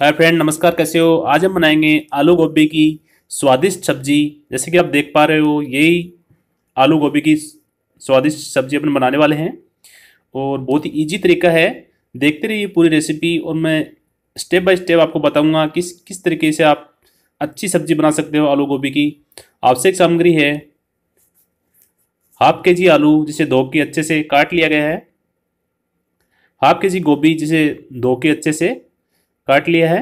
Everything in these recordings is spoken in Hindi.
हाय फ्रेंड नमस्कार कैसे हो आज हम बनाएंगे आलू गोभी की स्वादिष्ट सब्जी जैसे कि आप देख पा रहे हो यही आलू गोभी की स्वादिष्ट सब्जी अपन बनाने वाले हैं और बहुत ही ईजी तरीका है देखते रहिए पूरी रेसिपी और मैं स्टेप बाय स्टेप आपको बताऊंगा किस किस तरीके से आप अच्छी सब्जी बना सकते हो आलू गोभी की आवश्यक सामग्री है हाफ के जी आलू जिसे धो के अच्छे से काट लिया गया है हाफ के जी गोभी जिसे धो के अच्छे से काट लिया है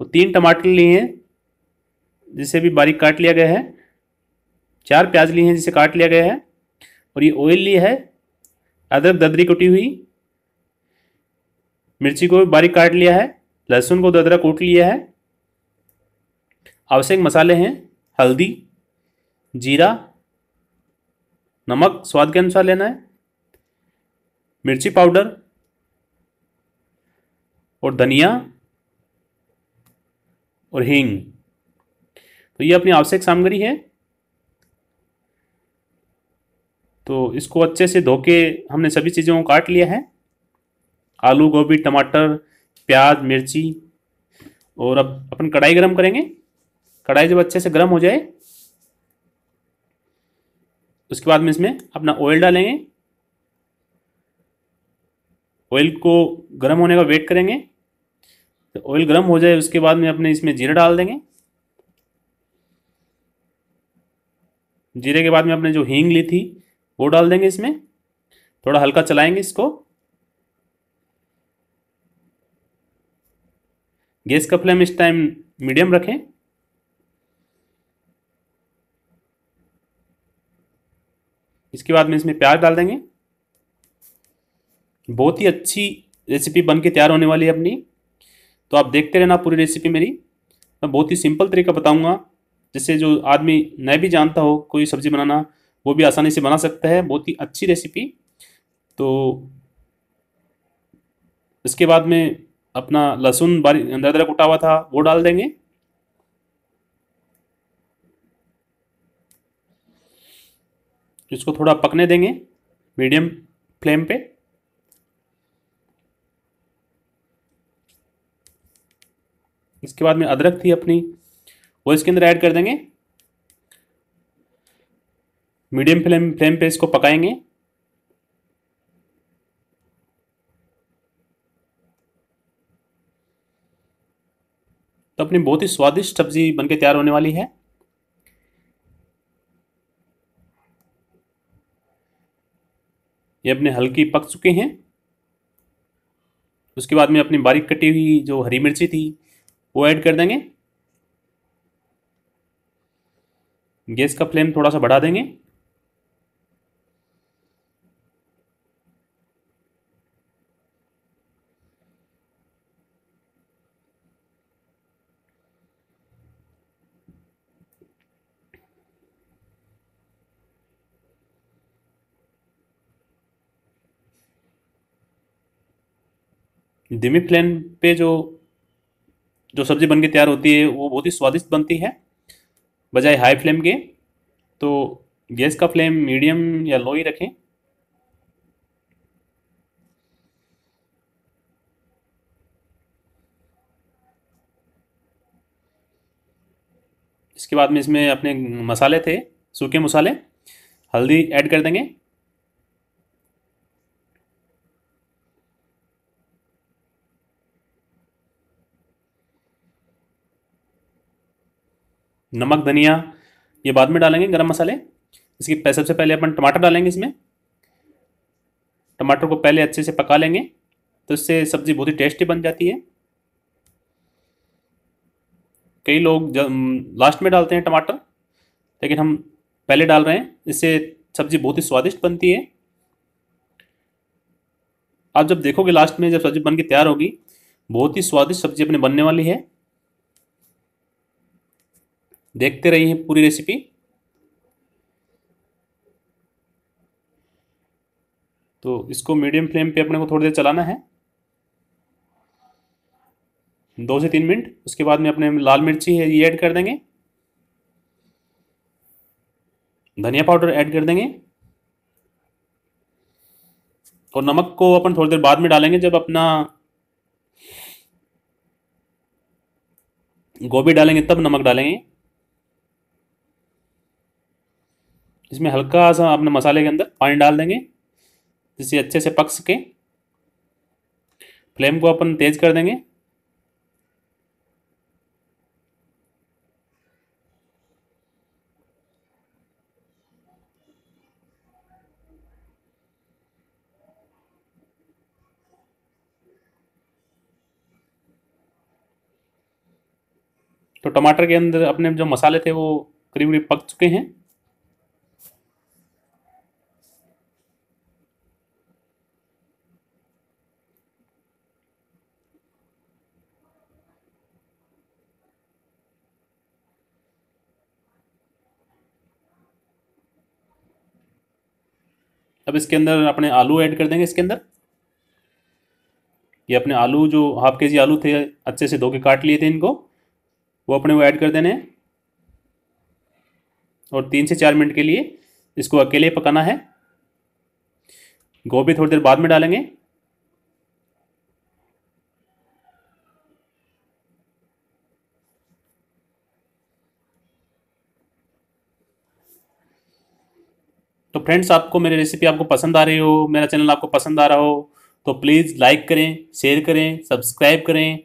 वो तीन टमाटर लिए हैं जिसे भी बारीक काट लिया गया है चार प्याज लिए हैं जिसे काट लिया गया है और ये ऑयल लिया है अदरक ददरी कुटी हुई मिर्ची को भी बारीक काट लिया है लहसुन को ददरा कूट लिया है आवश्यक मसाले हैं हल्दी जीरा नमक स्वाद के अनुसार लेना है मिर्ची पाउडर और धनिया और हींग तो ये अपनी आवश्यक सामग्री है तो इसको अच्छे से धो के हमने सभी चीज़ों को काट लिया है आलू गोभी टमाटर प्याज मिर्ची और अब अपन कढ़ाई गरम करेंगे कढ़ाई जब अच्छे से गर्म हो जाए उसके बाद में इसमें अपना ऑयल डालेंगे ऑयल को गर्म होने का वेट करेंगे तो ऑयल गर्म हो जाए उसके बाद में अपने इसमें जीरा डाल देंगे जीरे के बाद में अपने जो हींग ली थी वो डाल देंगे इसमें थोड़ा हल्का चलाएंगे इसको गैस का फ्लेम इस टाइम मीडियम रखें इसके बाद में इसमें प्याज डाल देंगे बहुत ही अच्छी रेसिपी बन के तैयार होने वाली है अपनी तो आप देखते रहना पूरी रेसिपी मेरी मैं बहुत ही सिंपल तरीका बताऊंगा जिससे जो आदमी न भी जानता हो कोई सब्ज़ी बनाना वो भी आसानी से बना सकता है बहुत ही अच्छी रेसिपी तो इसके बाद में अपना लहसुन बारी दरदरा कुटा हुआ था वो डाल देंगे इसको थोड़ा पकने देंगे मीडियम फ्लेम पे इसके बाद में अदरक थी अपनी वो इसके अंदर ऐड कर देंगे मीडियम फ्लेम फ्लेम पे इसको पकाएंगे तो अपनी बहुत ही स्वादिष्ट सब्जी बनके तैयार होने वाली है ये अपने हल्की पक चुके हैं उसके बाद में अपनी बारीक कटी हुई जो हरी मिर्ची थी वो ऐड कर देंगे गैस का फ्लेम थोड़ा सा बढ़ा देंगे धीमी फ्लेम पे जो जो सब्ज़ी बन के तैयार होती है वो बहुत ही स्वादिष्ट बनती है बजाय हाई फ्लेम के तो गैस का फ्लेम मीडियम या लो ही रखें इसके बाद में इसमें अपने मसाले थे सूखे मसाले हल्दी ऐड कर देंगे नमक धनिया ये बाद में डालेंगे गरम मसाले इसकी सबसे पहले अपन टमाटर डालेंगे इसमें टमाटर को पहले अच्छे से पका लेंगे तो इससे सब्ज़ी बहुत ही टेस्टी बन जाती है कई लोग लास्ट में डालते हैं टमाटर लेकिन हम पहले डाल रहे हैं इससे सब्ज़ी बहुत ही स्वादिष्ट बनती है आप जब देखोगे लास्ट में जब सब्ज़ी बन के तैयार होगी बहुत ही स्वादिष्ट सब्ज़ी अपने बनने वाली है देखते रहिए पूरी रेसिपी तो इसको मीडियम फ्लेम पे अपने को थोड़ी देर चलाना है दो से तीन मिनट उसके बाद में अपने लाल मिर्ची है ये ऐड कर देंगे धनिया पाउडर ऐड कर देंगे और नमक को अपन थोड़ी देर बाद में डालेंगे जब अपना गोभी डालेंगे तब नमक डालेंगे इसमें हल्का सा अपने मसाले के अंदर पानी डाल देंगे जिससे अच्छे से पक सके फ्लेम को अपन तेज़ कर देंगे तो टमाटर के अंदर अपने जो मसाले थे वो करीब करीब पक चुके हैं अब इसके अंदर अपने आलू ऐड कर देंगे इसके अंदर ये अपने आलू जो हाफ के जी आलू थे अच्छे से धो के काट लिए थे इनको वो अपने वो ऐड कर देने हैं और तीन से चार मिनट के लिए इसको अकेले पकाना है गोभी थोड़ी देर बाद में डालेंगे तो फ्रेंड्स आपको मेरी रेसिपी आपको पसंद आ रही हो मेरा चैनल आपको पसंद आ रहा हो तो प्लीज़ लाइक करें शेयर करें सब्सक्राइब करें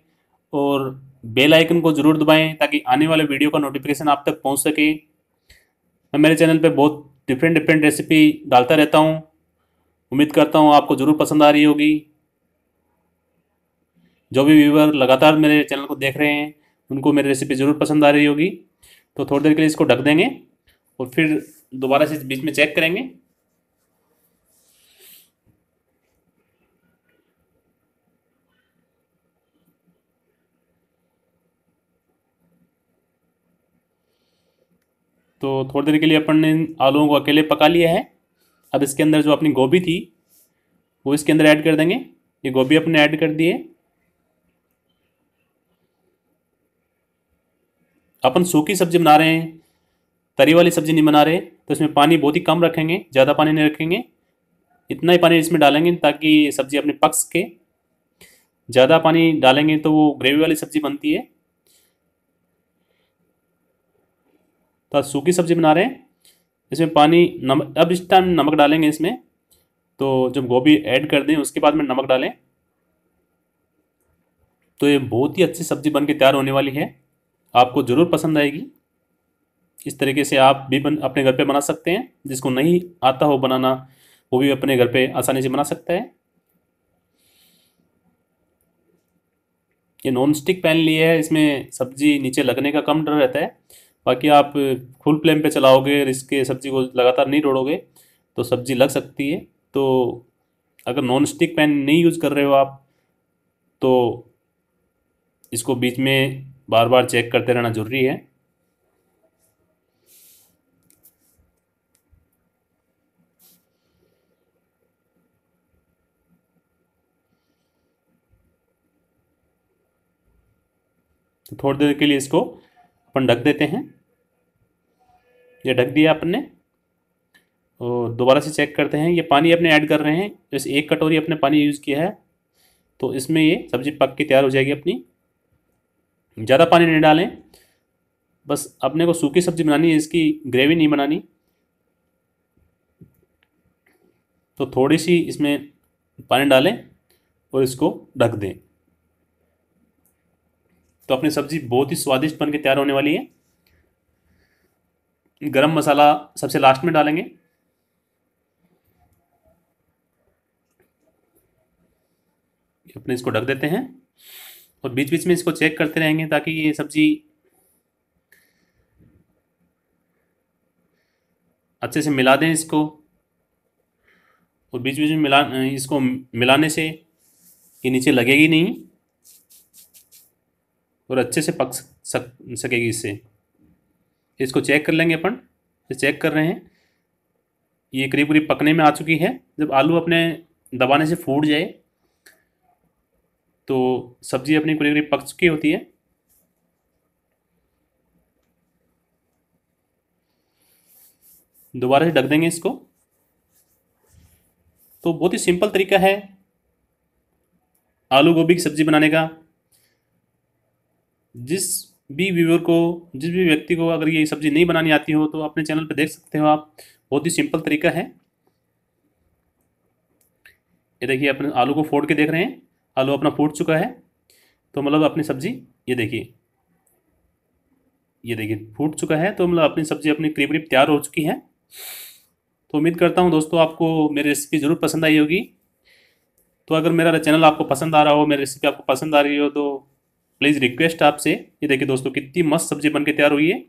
और बेल आइकन को ज़रूर दबाएं ताकि आने वाले वीडियो का नोटिफिकेशन आप तक पहुंच सके मैं मेरे चैनल पे बहुत डिफरेंट डिफरेंट रेसिपी डालता रहता हूं उम्मीद करता हूं आपको ज़रूर पसंद आ रही होगी जो भी व्यूवर लगातार मेरे चैनल को देख रहे हैं उनको मेरी रेसिपी ज़रूर पसंद आ रही होगी तो थोड़ी देर के लिए इसको ढक देंगे और फिर दोबारा से इस बीच में चेक करेंगे तो थोड़ी देर के लिए अपन ने आलूओं को अकेले पका लिया है अब इसके अंदर जो अपनी गोभी थी वो इसके अंदर ऐड कर देंगे ये गोभी अपने ऐड कर दिए अपन सूखी सब्जी बना रहे हैं तरी वाली सब्जी नहीं बना रहे तो इसमें पानी बहुत ही कम रखेंगे ज़्यादा पानी नहीं रखेंगे इतना ही पानी इसमें डालेंगे ताकि सब्ज़ी अपने पक्स के ज़्यादा पानी डालेंगे तो वो ग्रेवी वाली सब्ज़ी बनती है तो आज सूखी सब्ज़ी बना रहे हैं इसमें पानी नमक अब इस टाइम नमक डालेंगे इसमें तो जब गोभी ऐड कर दें उसके बाद में नमक डालें तो ये बहुत ही अच्छी सब्ज़ी बन के तैयार होने वाली है आपको ज़रूर पसंद आएगी इस तरीके से आप भी बन अपने घर पे बना सकते हैं जिसको नहीं आता हो बनाना वो भी अपने घर पे आसानी से बना सकता है ये नॉन स्टिक पैन लिए है इसमें सब्जी नीचे लगने का कम डर रहता है बाकी आप फुल फ्लेम पे चलाओगे और इसके सब्जी को लगातार नहीं रोड़ोगे तो सब्जी लग सकती है तो अगर नॉन स्टिक पैन नहीं यूज़ कर रहे हो आप तो इसको बीच में बार बार चेक करते रहना ज़रूरी है तो थोड़ी देर के लिए इसको अपन ढक देते हैं ये ढक दिया अपने और दोबारा से चेक करते हैं ये पानी अपने ऐड कर रहे हैं जैसे एक कटोरी अपने पानी यूज़ किया है तो इसमें ये सब्ज़ी पक के तैयार हो जाएगी अपनी ज़्यादा पानी नहीं डालें बस अपने को सूखी सब्ज़ी बनानी है इसकी ग्रेवी नहीं बनानी तो थोड़ी सी इसमें पानी डालें और इसको ढक दें तो अपनी सब्ज़ी बहुत ही स्वादिष्ट बन के तैयार होने वाली है गरम मसाला सबसे लास्ट में डालेंगे अपने इसको ढक देते हैं और बीच बीच में इसको चेक करते रहेंगे ताकि ये सब्ज़ी अच्छे से मिला दें इसको और बीच बीच में मिला इसको मिलाने से ये नीचे लगेगी नहीं और अच्छे से पक सक सकेगी इससे इसको चेक कर लेंगे अपन चेक कर रहे हैं ये करीब करीब पकने में आ चुकी है जब आलू अपने दबाने से फूट जाए तो सब्ज़ी अपनी करीब करीब पक चुकी होती है दोबारा से ढक देंगे इसको तो बहुत ही सिंपल तरीका है आलू गोभी की सब्ज़ी बनाने का जिस भी व्यूअर को जिस भी व्यक्ति को अगर ये सब्ज़ी नहीं बनानी आती हो तो अपने चैनल पर देख सकते हो आप बहुत ही सिंपल तरीका है ये देखिए अपने आलू को फोड़ के देख रहे हैं आलू अपना फूट चुका है तो मतलब अपनी सब्ज़ी ये देखिए ये देखिए फूट चुका है तो मतलब अपनी सब्ज़ी अपनी करीब करीब तैयार हो चुकी है तो उम्मीद करता हूँ दोस्तों आपको मेरी रेसिपी ज़रूर पसंद आई होगी तो अगर मेरा चैनल आपको पसंद आ रहा हो मेरी रेसिपी आपको पसंद आ रही हो तो प्लीज़ रिक्वेस्ट आपसे ये देखिए दोस्तों कितनी मस्त सब्जी बन के तैयार हुई है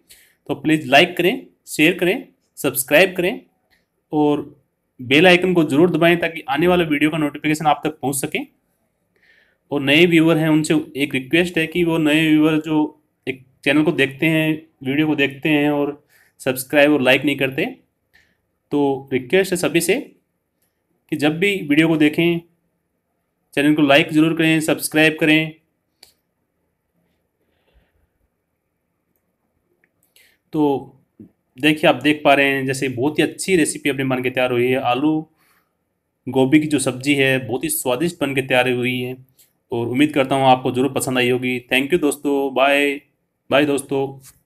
तो प्लीज़ लाइक करें शेयर करें सब्सक्राइब करें और बेल आइकन को ज़रूर दबाएं ताकि आने वाला वीडियो का नोटिफिकेशन आप तक पहुंच सके और नए व्यूवर हैं उनसे एक रिक्वेस्ट है कि वो नए व्यूवर जो एक चैनल को देखते हैं वीडियो को देखते हैं और सब्सक्राइब और लाइक नहीं करते तो रिक्वेस्ट है सभी से कि जब भी वीडियो को देखें चैनल को लाइक ज़रूर करें सब्सक्राइब करें तो देखिए आप देख पा रहे हैं जैसे बहुत ही अच्छी रेसिपी अपने बन के तैयार हुई है आलू गोभी की जो सब्ज़ी है बहुत ही स्वादिष्ट बन के तैयार हुई है और उम्मीद करता हूँ आपको ज़रूर पसंद आई होगी थैंक यू दोस्तों बाय बाय दोस्तों